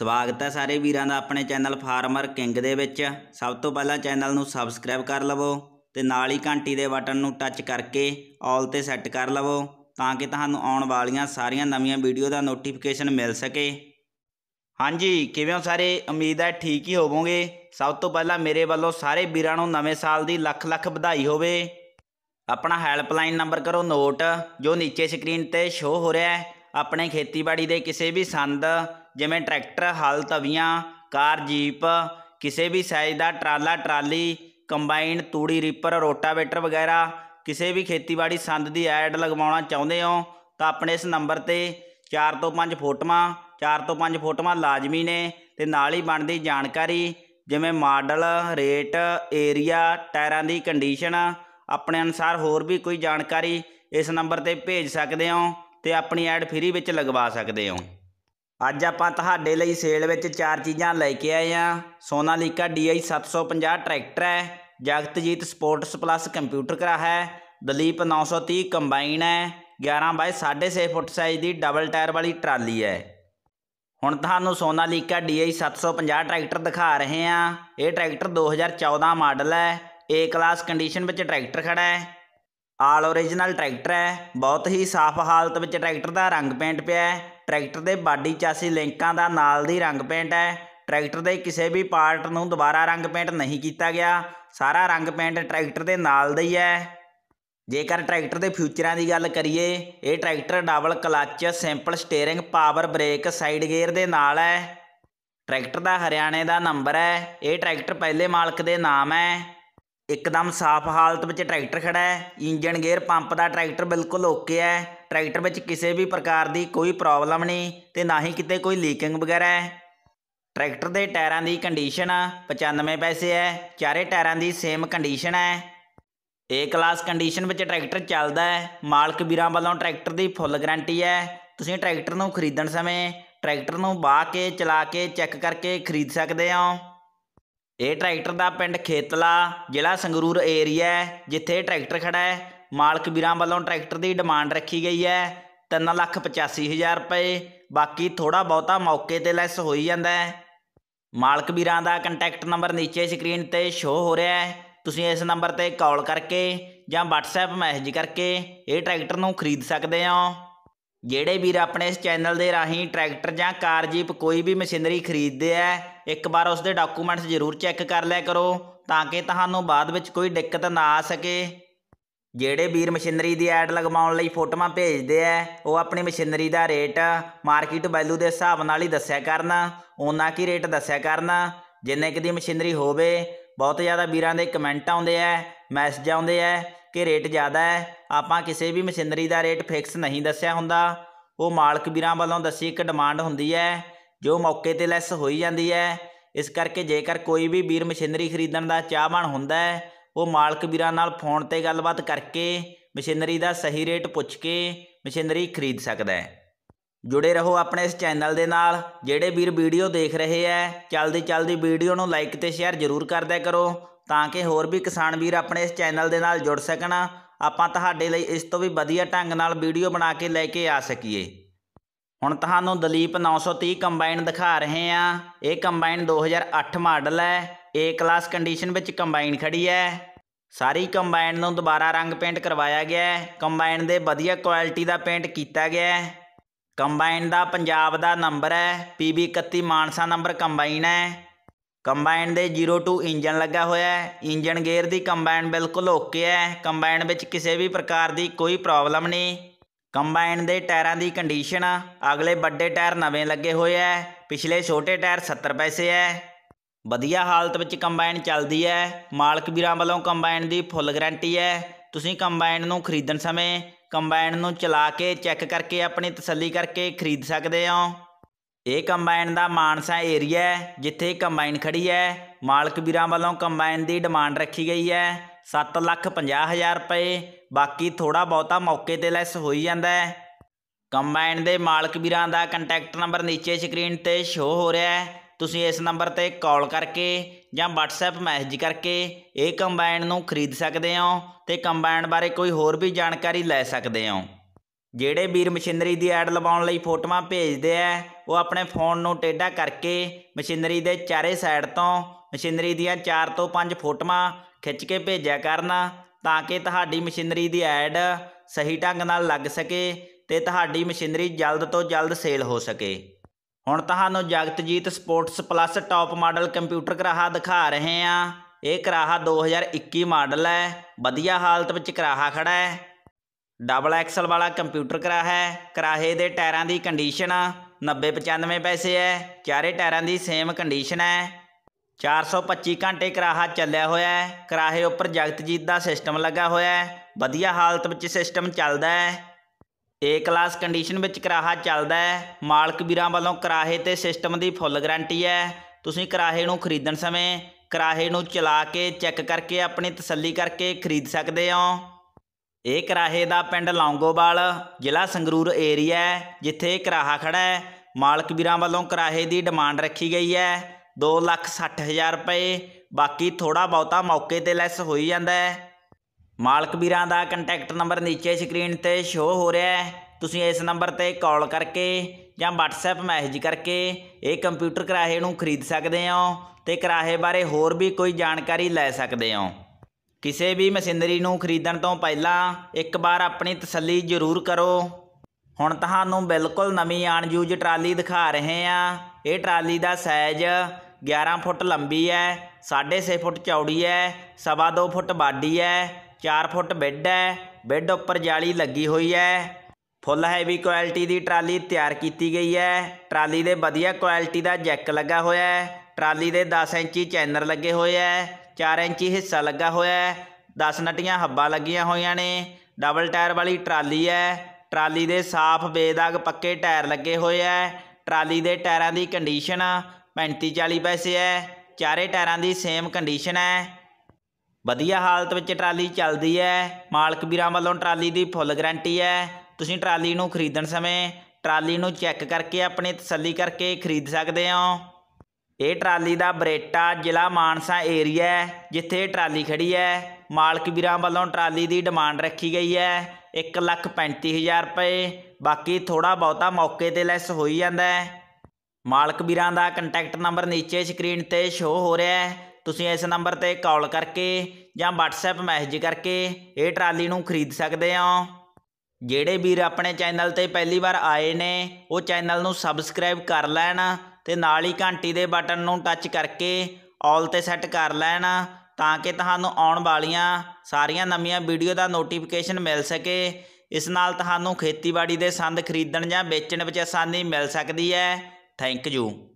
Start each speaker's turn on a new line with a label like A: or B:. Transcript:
A: ਸਵਾਗਤ ਹੈ ਸਾਰੇ ਵੀਰਾਂ ਦਾ ਆਪਣੇ ਚੈਨਲ ਫਾਰਮਰ ਕਿੰਗ ਦੇ ਵਿੱਚ ਸਭ ਤੋਂ ਪਹਿਲਾਂ ਚੈਨਲ ਨੂੰ ਸਬਸਕ੍ਰਾਈਬ ਕਰ ਲਵੋ ਤੇ ਨਾਲ ਹੀ ਘੰਟੀ ਦੇ ਬਟਨ ਨੂੰ ਟੱਚ ਕਰਕੇ ਆਲ ਤੇ ਸੈੱਟ ਕਰ ਲਵੋ ਤਾਂ ਕਿ ਤੁਹਾਨੂੰ ਆਉਣ ਵਾਲੀਆਂ ਸਾਰੀਆਂ ਨਵੀਆਂ ਵੀਡੀਓ ਦਾ ਨੋਟੀਫਿਕੇਸ਼ਨ ਮਿਲ ਸਕੇ ਹਾਂਜੀ ਕਿਵੇਂ ਹੋ ਸਾਰੇ ਉਮੀਦ ਹੈ ਠੀਕ ਹੀ ਹੋਵੋਗੇ ਸਭ ਤੋਂ ਪਹਿਲਾਂ ਮੇਰੇ ਵੱਲੋਂ ਸਾਰੇ ਵੀਰਾਂ ਨੂੰ ਨਵੇਂ ਸਾਲ ਦੀ ਲੱਖ ਲੱਖ ਵਧਾਈ ਹੋਵੇ ਆਪਣਾ ਹੈਲਪਲਾਈਨ ਨੰਬਰ ਕਰੋ ਨੋਟ ਜੋ ਨੀਚੇ ਸਕਰੀਨ ਤੇ ਸ਼ੋ ਹੋ ਰਿਹਾ ਹੈ ਆਪਣੇ ਖੇਤੀਬਾੜੀ ਦੇ ਕਿਸੇ ਵੀ ਸੰਦ ਜਿਵੇਂ ਟਰੈਕਟਰ ਹਲ ਤਵੀਆਂ ਕਾਰ ਜੀਪ ਕਿਸੇ ਵੀ ਸਾਈਜ਼ ਦਾ ਟਰਾਲਾ ਟਰਾਲੀ ਕੰਬਾਈਨ ਤੂੜੀ ਰੀਪਰ ਰੋਟਾਵੇਟਰ ਵਗੈਰਾ ਕਿਸੇ ਵੀ ਖੇਤੀਬਾੜੀ ਸੰਦ ਦੀ ਐਡ ਲਗਵਾਉਣਾ ਚਾਹੁੰਦੇ ਹੋ ਤਾਂ ਆਪਣੇ ਇਸ ਨੰਬਰ ਤੇ 4 ਤੋਂ 5 ਫੋਟੋਆਂ 4 ਤੋਂ 5 ਫੋਟੋਆਂ ਲਾਜ਼ਮੀ ਨੇ ਤੇ ਨਾਲ ਹੀ ਬਣਦੀ ਜਾਣਕਾਰੀ ਜਿਵੇਂ ਮਾਡਲ ਰੇਟ ਏਰੀਆ ਟਾਇਰਾਂ ਦੀ ਕੰਡੀਸ਼ਨ ਆਪਣੇ ਅਨੁਸਾਰ ਹੋਰ ਵੀ ਕੋਈ ਜਾਣਕਾਰੀ ਇਸ ਨੰਬਰ ਤੇ ਭੇਜ ਸਕਦੇ ਹੋ ਤੇ ਆਪਣੀ ਐਡ ਫ੍ਰੀ ਵਿੱਚ ਲਗਵਾ ਸਕਦੇ ਹੋ ਅੱਜ ਆਪਾਂ ਤੁਹਾਡੇ ਲਈ ਸੇਲ ਵਿੱਚ ਚਾਰ ਚੀਜ਼ਾਂ ਲੈ ਕੇ ਆਏ ਆ ਸੋਨਾਲੀਕਾ DI 750 ਟਰੈਕਟਰ ਹੈ ਜਗਤਜੀਤ ਸਪੋਰਟਸ ਪਲੱਸ ਕੰਪਿਊਟਰ ਕਰਾ ਹੈ ਦਲੀਪ 930 ਕੰਬਾਈਨ ਹੈ 11 ਬਾਈ 6.5 ਫੁੱਟ ਸਾਈਜ਼ ਦੀ ਡਬਲ ਟਾਇਰ ਵਾਲੀ ਟਰਾਲੀ ਹੈ ਹੁਣ ਤੁਹਾਨੂੰ ਸੋਨਾਲੀਕਾ DI 750 ਟਰੈਕਟਰ ਦਿਖਾ ਰਹੇ ਆ ਇਹ ਟਰੈਕਟਰ 2014 ਮਾਡਲ ਹੈ ਏ ਕਲਾਸ ਕੰਡੀਸ਼ਨ ਵਿੱਚ ਟਰੈਕਟਰ ਖੜਾ ਹੈ ਆਲ オリジナル ਟਰੈਕਟਰ ਹੈ ਬਹੁਤ ਹੀ ਸਾਫ਼ ਹਾਲਤ ਵਿੱਚ ਟਰੈਕਟਰ ਦਾ ਰੰਗ ਪੇਂਟ ਪਿਆ ਹੈ ਟਰੈਕਟਰ ਦੇ ਬਾਡੀ ਚਾਸੀ ਲਿੰਕਾਂ ਦਾ ਨਾਲ ਦੀ ਰੰਗ ਪੇਂਟ ਹੈ ਟਰੈਕਟਰ ਦੇ ਕਿਸੇ ਵੀ ਪਾਰਟ ਨੂੰ ਦੁਬਾਰਾ ਰੰਗ ਪੇਂਟ ਨਹੀਂ ਕੀਤਾ ਗਿਆ ਸਾਰਾ ਰੰਗ ਪੇਂਟ ਟਰੈਕਟਰ ਦੇ ਨਾਲ ਦਾ ਹੀ ਹੈ ਜੇਕਰ ਟਰੈਕਟਰ ਦੇ ਫਿਊਚਰਾਂ ਦੀ ਗੱਲ ਕਰੀਏ ਇਹ tractor double clutch simple steering power brake side gear ਦੇ ਨਾਲ ਹੈ ਟਰੈਕਟਰ ਦਾ ਹਰਿਆਣੇ ਦਾ ਨੰਬਰ ਹੈ ਇਹ ਟਰੈਕਟਰ ਪਹਿਲੇ ਮਾਲਕ ਦੇ ਨਾਮ ਹੈ ਇੱਕਦਮ ਸਾਫ਼ ਹਾਲਤ ਵਿੱਚ ਟਰੈਕਟਰ ਖੜਾ ਹੈ ਇੰਜਨ ਗੇਅਰ ਪੰਪ ਦਾ ਟਰੈਕਟਰ ਬਿਲਕੁਲ ਓਕੇ ਹੈ ਟਰੈਕਟਰ ਵਿੱਚ ਕਿਸੇ ਵੀ ਪ੍ਰਕਾਰ ਦੀ ਕੋਈ ਪ੍ਰੋਬਲਮ ਨਹੀਂ ਤੇ ਨਾ ਹੀ ਕਿਤੇ ਕੋਈ ਲੀਕਿੰਗ ਵਗੈਰਾ ਹੈ ਟਰੈਕਟਰ ਦੇ ਟਾਇਰਾਂ ਦੀ ਕੰਡੀਸ਼ਨ 95 ਪੈਸੇ ਹੈ ਚਾਰੇ ਟਾਇਰਾਂ ਦੀ ਸੇਮ ਕੰਡੀਸ਼ਨ ਹੈ ਏ ਕਲਾਸ ਕੰਡੀਸ਼ਨ ਵਿੱਚ ਟਰੈਕਟਰ ਚੱਲਦਾ ਹੈ ਮਾਲਕ ਵੀਰਾਂ ਵੱਲੋਂ ਟਰੈਕਟਰ ਦੀ ਫੁੱਲ ਗਾਰੰਟੀ ਹੈ ਤੁਸੀਂ ਟਰੈਕਟਰ ਨੂੰ ਖਰੀਦਣ ਸਮੇਂ ਟਰੈਕਟਰ ਨੂੰ ਬਾਹ ਕੇ ਚਲਾ ਕੇ ਚੈੱਕ ਕਰਕੇ ਖਰੀਦ ਸਕਦੇ ਹੋ ਇਹ ਟਰੈਕਟਰ ਦਾ ਪਿੰਡ ਖੇਤਲਾ ਜ਼ਿਲ੍ਹਾ ਸੰਗਰੂਰ ਏਰੀਆ ਜਿੱਥੇ ਜਿੱਥੇ ਟਰੈਕਟਰ ਖੜਾ ਹੈ ਮਾਲਕ ਵੀਰਾਂ ਵੱਲੋਂ ਟਰੈਕਟਰ ਦੀ ਡਿਮਾਂਡ ਰੱਖੀ ਗਈ ਹੈ 385000 ਰੁਪਏ ਬਾਕੀ ਥੋੜਾ ਬਹੁਤਾ ਮੌਕੇ ਤੇ ਲੈਸ ਹੋਈ ਜਾਂਦਾ ਹੈ ਮਾਲਕ ਵੀਰਾਂ ਦਾ ਕੰਟੈਕਟ ਨੰਬਰ ਨੀਚੇ ਸਕਰੀਨ ਤੇ ਸ਼ੋ ਹੋ ਰਿਹਾ ਹੈ ਤੁਸੀਂ ਇਸ ਨੰਬਰ ਤੇ ਕਾਲ ਕਰਕੇ ਜਾਂ WhatsApp ਮੈਸੇਜ ਕਰਕੇ ਇਹ ਟਰੈਕਟਰ ਨੂੰ ਖਰੀਦ ਸਕਦੇ ਹੋ ਜਿਹੜੇ ਵੀਰ ਆਪਣੇ ਇਸ ਚੈਨਲ ਦੇ ਰਾਹੀਂ ਟਰੈਕਟਰ ਜਾਂ ਕਾਰ ਜੀਪ ਕੋਈ ਵੀ ਮਸ਼ੀਨਰੀ ਖਰੀਦਦੇ ਆ ਇੱਕ ਵਾਰ ਉਸ ਦੇ ਡਾਕੂਮੈਂਟਸ ਜ਼ਰੂਰ ਚੈੱਕ ਕਰ ਲਿਆ ਕਰੋ ਤਾਂ ਕਿ ਤੁਹਾਨੂੰ ਬਾਅਦ ਵਿੱਚ ਕੋਈ ਦਿੱਕਤ ਨਾ ਆ ਸਕੇ ਜਿਹੜੇ ਵੀਰ ਮਸ਼ੀਨਰੀ ਦੀ ਐਡ ਲਗਵਾਉਣ ਲਈ ਫੋਟੋਆਂ ਭੇਜਦੇ ਆ ਉਹ ਆਪਣੀ ਮਸ਼ੀਨਰੀ ਦਾ ਰੇਟ ਮਾਰਕੀਟ ਵੈਲਿਊ ਦੇ ਹਿਸਾਬ ਨਾਲ ਹੀ ਦੱਸਿਆ ਕਰਨ ਉਹਨਾਂ ਕੀ ਰੇਟ ਦੱਸਿਆ ਕਰਨ ਜਿੰਨੇ ਕਿ ਦੀ ਮਸ਼ੀਨਰੀ ਹੋਵੇ ਬਹੁਤ ਜ਼ਿਆਦਾ ਵੀਰਾਂ ਦੇ ਕਮੈਂਟ ਆਉਂਦੇ ਆ ਮੈਸੇਜ ਆਉਂਦੇ ਆ ਕਿ ਰੇਟ ਜ਼ਿਆਦਾ ਹੈ ਆਪਾਂ ਕਿਸੇ ਵੀ ਮਸ਼ੀਨਰੀ ਦਾ ਰੇਟ ਫਿਕਸ ਨਹੀਂ ਦੱਸਿਆ ਹੁੰਦਾ ਉਹ ਮਾਲਕ ਵੀਰਾਂ ਵੱਲੋਂ ਦੱਸੀ ਇੱਕ ਡਿਮਾਂਡ ਹੁੰਦੀ ਹੈ ਜੋ ਮੌਕੇ ਤੇ ਲੈਸ ਹੋਈ ਜਾਂਦੀ ਹੈ ਇਸ ਕਰਕੇ ਜੇਕਰ ਕੋਈ ਵੀ ਵੀਰ ਮਸ਼ੀਨਰੀ ਖਰੀਦਣ ਦਾ ਚਾਹਵਾਨ ਹੁੰਦਾ ਹੈ ਉਹ ਮਾਲਕ ਵੀਰਾਂ ਨਾਲ ਫੋਨ ਤੇ ਗੱਲਬਾਤ ਕਰਕੇ ਮਸ਼ੀਨਰੀ ਦਾ ਸਹੀ ਰੇਟ ਪੁੱਛ ਕੇ ਮਸ਼ੀਨਰੀ ਖਰੀਦ ਸਕਦਾ ਹੈ ਜੁੜੇ ਰਹੋ ਆਪਣੇ ਇਸ ਚੈਨਲ ਦੇ ਨਾਲ ਜਿਹੜੇ ਵੀਰ ਵੀਡੀਓ ਦੇਖ ਰਹੇ ਐ ਚਲਦੀ ਚਲਦੀ ਵੀਡੀਓ ਨੂੰ ਲਾਈਕ ਤੇ ਸ਼ੇਅਰ ਜ਼ਰੂਰ ਕਰਦਿਆ ਕਰੋ ਤਾਂ ਕਿ ਹੋਰ ਵੀ ਕਿਸਾਨ ਵੀਰ ਆਪਣੇ ਇਸ ਚੈਨਲ ਦੇ ਨਾਲ ਜੁੜ ਸਕਣ ਆਪਾਂ ਤੁਹਾਡੇ ਲਈ ਇਸ ਤੋਂ ਵੀ ਵਧੀਆ ਢੰਗ ਨਾਲ ਵੀਡੀਓ ਬਣਾ ਕੇ ਲੈ ਕੇ ਆ ਸਕੀਏ ਹੁਣ ਤੁਹਾਨੂੰ ਦਲੀਪ 930 ਕੰਬਾਈਨ ਦਿਖਾ ਰਹੇ ਆ ਇਹ ਕੰਬਾਈਨ 2008 ਮਾਡਲ ਹੈ A ਕਲਾਸ ਕੰਡੀਸ਼ਨ ਵਿੱਚ ਕੰਬਾਈਨ ਖੜੀ ਹੈ ਸਾਰੀ ਕੰਬਾਈਨ ਨੂੰ ਦੁਬਾਰਾ ਰੰਗ ਪੇਂਟ ਕਰਵਾਇਆ ਗਿਆ ਹੈ ਕੰਬਾਈਨ ਦੇ ਵਧੀਆ ਕੁਆਲਿਟੀ ਦਾ ਪੇਂਟ ਕੀਤਾ ਗਿਆ ਹੈ ਕੰਬਾਈਨ ਦਾ ਪੰਜਾਬ ਦਾ ਨੰਬਰ ਹੈ PB31 ਮਾਨਸਾ ਨੰਬਰ ਕੰਬਾਈਨ ਹੈ ਕੰਬਾਈਨ ਦੇ 02 ਇੰਜਨ ਲੱਗਾ ਹੋਇਆ ਹੈ ਇੰਜਨ ਗੇਅਰ ਦੀ ਕੰਬਾਈਨ ਬਿਲਕੁਲ ਓਕੇ ਹੈ ਕੰਬਾਈਨ ਵਿੱਚ ਕਿਸੇ ਵੀ ਪ੍ਰਕਾਰ ਦੀ ਕੋਈ ਪ੍ਰੋਬਲਮ ਨਹੀਂ ਕੰਬਾਈਨ ਦੇ ਟਾਇਰਾਂ ਦੀ ਕੰਡੀਸ਼ਨ ਅਗਲੇ ਵੱਡੇ ਟਾਇਰ ਨਵੇਂ ਲੱਗੇ ਹੋਏ ਹੈ ਪਿਛਲੇ ਛੋਟੇ ਟਾਇਰ 70 ਪੈਸੇ ਹੈ ਵਧੀਆ ਹਾਲਤ ਵਿੱਚ ਕੰਬਾਈਨ ਚੱਲਦੀ ਹੈ ਮਾਲਕ ਵੀਰਾਂ ਵੱਲੋਂ ਕੰਬਾਈਨ ਦੀ ਫੁੱਲ ਗਾਰੰਟੀ ਹੈ ਤੁਸੀਂ ਕੰਬਾਈਨ ਨੂੰ ਖਰੀਦਣ ਸਮੇਂ ਕੰਬਾਈਨ ਨੂੰ ਚਲਾ ਕੇ ਚੈੱਕ ਕਰਕੇ ਆਪਣੀ ਤਸੱਲੀ ਕਰਕੇ ਖਰੀਦ ਸਕਦੇ ਹੋ ਇਹ ਕੰਬਾਈਨ ਦਾ ਮਾਨਸਾ ਏਰੀਆ ਹੈ ਜਿੱਥੇ ਕੰਬਾਈਨ ਖੜੀ ਹੈ ਮਾਲਕ ਵੀਰਾਂ ਵੱਲੋਂ ਕੰਬਾਈਨ ਦੀ ਡਿਮਾਂਡ ਰੱਖੀ ਗਈ ਹੈ 7 ਲੱਖ 50 ਹਜ਼ਾਰ ਰੁਪਏ ਬਾਕੀ ਥੋੜਾ ਬਹੁਤਾ ਮੌਕੇ ਤੇ ਲੈਸ ਹੋਈ ਜਾਂਦਾ ਹੈ ਕੰਬਾਈਨ ਦੇ ਮਾਲਕ ਵੀਰਾਂ ਦਾ ਕੰਟੈਕਟ ਨੰਬਰ ਨੀਚੇ ਸਕਰੀਨ ਤੇ ਸ਼ੋ ਹੋ ਰਿਹਾ ਹੈ ਤੁਸੀਂ ਇਸ ਨੰਬਰ ਤੇ ਕਾਲ ਕਰਕੇ ਜਾਂ WhatsApp ਮੈਸੇਜ ਕਰਕੇ ਇਹ ਕੰਬਾਈਨ ਨੂੰ ਖਰੀਦ ਸਕਦੇ ਹੋ ਤੇ ਕੰਬਾਈਨ ਬਾਰੇ ਕੋਈ ਹੋਰ ਵੀ ਜਾਣਕਾਰੀ ਲੈ ਸਕਦੇ ਹੋ ਜਿਹੜੇ ਵੀਰ ਮਸ਼ੀਨਰੀ ਦੀ ਐਡ ਲਵਾਉਣ ਲਈ ਫੋਟੋਆਂ ਭੇਜਦੇ ਆ ਉਹ ਆਪਣੇ ਫੋਨ ਨੂੰ ਟੇਡਾ ਕਰਕੇ ਮਸ਼ੀਨਰੀ ਦੇ ਚਾਰੇ ਸਾਈਡ ਤੋਂ ਮਸ਼ੀਨਰੀ ਦੀਆਂ 4 ਤੋਂ 5 ਫੋਟੋਆਂ ਖਿੱਚ ਕੇ ਭੇਜਿਆ ਕਰਨ ਤਾਂ ਕਿ ਤੁਹਾਡੀ ਮਸ਼ੀਨਰੀ ਦੀ ਐਡ ਸਹੀ ਢੰਗ ਨਾਲ ਲੱਗ ਸਕੇ ਤੇ ਤੁਹਾਡੀ ਮਸ਼ੀਨਰੀ ਜਲਦ ਤੋਂ ਜਲਦ ਸੇਲ ਹੋ ਸਕੇ ਹੁਣ ਤੁਹਾਨੂੰ Jagatjit sports plus top model computer ਕਰਾਹਾ ਦਿਖਾ ਰਹੇ ਆ ਇਹ ਕਰਾਹਾ 2021 ਮਾਡਲ ਹੈ ਵਧੀਆ ਹਾਲਤ ਵਿੱਚ ਕਰਾਹਾ ਖੜਾ ਹੈ ਡਬਲ ਐਕਸਲ ਵਾਲਾ ਕੰਪਿਊਟਰ ਕਰਾ ਹੈ ਕਰਾਹੇ ਦੇ ਟਾਇਰਾਂ ਦੀ ਕੰਡੀਸ਼ਨ 90 95 ਪੈਸੇ ਹੈ ਚਾਰੇ ਟਾਇਰਾਂ ਦੀ ਸੇਮ ਕੰਡੀਸ਼ਨ ਹੈ 425 ਘੰਟੇ ਕਰਾਹਾ ਚੱਲਿਆ ਹੋਇਆ ਹੈ ਕਰਾਹੇ ਉੱਪਰ ਜਗਤਜੀਤ ਦਾ ਸਿਸਟਮ ਲੱਗਾ ਹੋਇਆ ਹੈ ਵਧੀਆ ਹਾਲਤ ਵਿੱਚ ਸਿਸਟਮ ਚੱਲਦਾ ਹੈ ਏ ਕਲਾਸ ਕੰਡੀਸ਼ਨ ਵਿੱਚ ਕਰਾਹਾ ਚੱਲਦਾ ਹੈ ਮਾਲਕ ਵੀਰਾਂ ਵੱਲੋਂ ਕਰਾਹੇ ਤੇ ਸਿਸਟਮ ਦੀ ਫੁੱਲ ਗਾਰੰਟੀ ਹੈ ਤੁਸੀਂ ਕਰਾਹੇ ਨੂੰ ਖਰੀਦਣ ਸਮੇਂ ਕਰਾਹੇ ਨੂੰ ਚਲਾ ਕੇ ਚੈੱਕ ਕਰਕੇ ਆਪਣੀ ਤਸੱਲੀ ਕਰਕੇ ਖਰੀਦ ਸਕਦੇ ਹੋ ਇਹ ਕਰਾਹੇ ਦਾ ਪਿੰਡ ਲੌਂਗੋਵਾਲ ਜ਼ਿਲ੍ਹਾ ਸੰਗਰੂਰ ਏਰੀਆ ਹੈ ਜਿੱਥੇ ਕਰਾਹਾ ਖੜਾ ਹੈ ਮਾਲਕ ਵੀਰਾਂ ਵੱਲੋਂ ਕਰਾਹੇ ਦੀ ਡਿਮਾਂਡ ਰੱਖੀ ਗਈ ਹੈ 260000 ਰੁਪਏ ਬਾਕੀ ਥੋੜਾ ਬਹੁਤਾ ਮੌਕੇ ਤੇ ਲੈਸ ਹੋਈ ਜਾਂਦਾ ਹੈ ਮਾਲਕ ਵੀਰਾਂ ਦਾ ਕੰਟੈਕਟ ਨੰਬਰ ਨੀਚੇ ਸਕਰੀਨ ਤੇ ਸ਼ੋ ਹੋ ਰਿਹਾ ਹੈ ਤੁਸੀਂ ਇਸ ਨੰਬਰ ਤੇ ਕਾਲ ਕਰਕੇ ਜਾਂ WhatsApp ਮੈਸੇਜ ਕਰਕੇ ਇਹ ਕੰਪਿਊਟਰ ਕਰਾਹੇ ਨੂੰ ਖਰੀਦ ਸਕਦੇ ਹੋ ਤੇ ਕਰਾਹੇ ਬਾਰੇ ਹੋਰ ਵੀ ਕੋਈ ਜਾਣਕਾਰੀ ਲੈ ਸਕਦੇ ਹੋ ਕਿਸੇ ਵੀ ਮਸ਼ੀਨਰੀ ਨੂੰ ਖਰੀਦਣ ਤੋਂ ਪਹਿਲਾਂ ਇੱਕ ਵਾਰ ਆਪਣੀ ਤਸੱਲੀ ਜ਼ਰੂਰ ਕਰੋ ਹੁਣ ਤੁਹਾਨੂੰ ਬਿਲਕੁਲ ਨਵੀਂ ਅਨਯੂਜ ਟਰਾਲੀ ਦਿਖਾ ਰਹੇ ਹਾਂ ਇਹ ਟਰਾਲੀ ਦਾ ਸਾਈਜ਼ 11 ਫੁੱਟ ਲੰਬੀ ਹੈ 6.5 ਫੁੱਟ ਚੌੜੀ ਹੈ 2.5 ਫੁੱਟ ਬਾਡੀ ਹੈ 4 ਫੁੱਟ ਬੈੱਡ ਹੈ ਬੈੱਡ ਉੱਪਰ ਜਾਲੀ ਲੱਗੀ ਹੋਈ ਹੈ ਫੁੱਲ ਹੈਵੀ ਕੁਆਲਿਟੀ ਦੀ ਟਰਾਲੀ ਤਿਆਰ ਕੀਤੀ ਗਈ ਹੈ ਟਰਾਲੀ ਦੇ ਵਧੀਆ ਕੁਆਲਿਟੀ ਦਾ ਜੈਕ ਲੱਗਾ ਹੋਇਆ ਹੈ ਟਰਾਲੀ ਦੇ 10 ਇੰਚੀ ਚੈਨਰ ਲੱਗੇ ਹੋਏ ਹੈ 4 ਇੰਚੀ ਹਿੱਸਾ ਲੱਗਾ ਹੋਇਆ ਹੈ 10 ਨਟੀਆਂ ਹੱਬਾਂ ਲੱਗੀਆਂ ਹੋਈਆਂ ਨੇ ਡਬਲ ਟਾਇਰ ਵਾਲੀ ਟਰਾਲੀ ਹੈ ਟਰਾਲੀ ਦੇ ਸਾਫ਼ ਬੇਦਾਗ ਪੱਕੇ ਟਾਇਰ ਲੱਗੇ ਹੋਏ ਐ ਟਰਾਲੀ ਦੇ ਟਾਇਰਾਂ ਦੀ ਕੰਡੀਸ਼ਨ 35 40 ਪੈਸੇ ਐ ਚਾਰੇ ਟਾਇਰਾਂ ਦੀ ਸੇਮ ਕੰਡੀਸ਼ਨ ਐ ਵਧੀਆ ਹਾਲਤ ਵਿੱਚ ਟਰਾਲੀ ਚੱਲਦੀ ਐ ਮਾਲਕ ਵੀਰਾਂ ਵੱਲੋਂ ਟਰਾਲੀ ਦੀ ਫੁੱਲ ਗਾਰੰਟੀ ਐ ਤੁਸੀਂ ਟਰਾਲੀ ਨੂੰ ਖਰੀਦਣ ਸਮੇਂ ਟਰਾਲੀ ਨੂੰ ਚੈੱਕ ਕਰਕੇ ਆਪਣੇ ਤਸੱਲੀ ਕਰਕੇ ਖਰੀਦ ਸਕਦੇ ਹੋ ਇਹ ਟਰਾਲੀ ਦਾ ਬਰੇਟਾ ਜ਼ਿਲ੍ਹਾ ਮਾਨਸਾ ਏਰੀਆ ਜਿੱਥੇ ਟਰਾਲੀ ਖੜੀ ਹੈ ਮਾਲਕ ਵੀਰਾਂ ਵੱਲੋਂ ਟਰਾਲੀ ਦੀ ਡਿਮਾਂਡ ਰੱਖੀ ਗਈ ਹੈ 135000 ਰੁਪਏ ਬਾਕੀ ਥੋੜਾ ਬਹੁਤਾ ਮੌਕੇ ਤੇ ਲੈਸ ਹੋਈ ਜਾਂਦਾ ਹੈ ਮਾਲਕ ਵੀਰਾਂ ਦਾ ਕੰਟੈਕਟ ਨੰਬਰ ਨੀਚੇ ਸਕਰੀਨ ਤੇ ਸ਼ੋ ਹੋ ਰਿਹਾ ਹੈ ਤੁਸੀਂ ਇਸ ਨੰਬਰ ਤੇ ਕਾਲ ਕਰਕੇ ਜਾਂ WhatsApp ਮੈਸੇਜ ਕਰਕੇ ਇਹ ਟਰਾਲੀ ਨੂੰ ਖਰੀਦ ਸਕਦੇ ਹੋ ਜਿਹੜੇ ਵੀਰ ਆਪਣੇ ਚੈਨਲ ਤੇ ਪਹਿਲੀ ਵਾਰ ਆਏ ਨੇ ਉਹ ਚੈਨਲ ਨੂੰ ਸਬਸਕ੍ਰਾਈਬ ਕਰ ਲੈਣ ਤੇ ਨਾਲ ਹੀ ਘੰਟੀ ਦੇ ਬਟਨ ਨੂੰ ਟੱਚ ਕਰਕੇ ਆਲ ਤੇ ਸੈੱਟ ਕਰ ਲੈਣ ਤਾਂ ਕਿ ਤੁਹਾਨੂੰ ਆਉਣ ਵਾਲੀਆਂ ਸਾਰੀਆਂ ਨਵੀਆਂ ਵੀਡੀਓ ਦਾ ਨੋਟੀਫਿਕੇਸ਼ਨ ਮਿਲ ਸਕੇ ਇਸ ਨਾਲ ਤੁਹਾਨੂੰ ਖੇਤੀਬਾੜੀ ਦੇ ਸੰਦ ਖਰੀਦਣ ਜਾਂ ਵੇਚਣ ਵਿੱਚ ਆਸਾਨੀ ਮਿਲ ਸਕਦੀ ਹੈ ਥੈਂਕ ਯੂ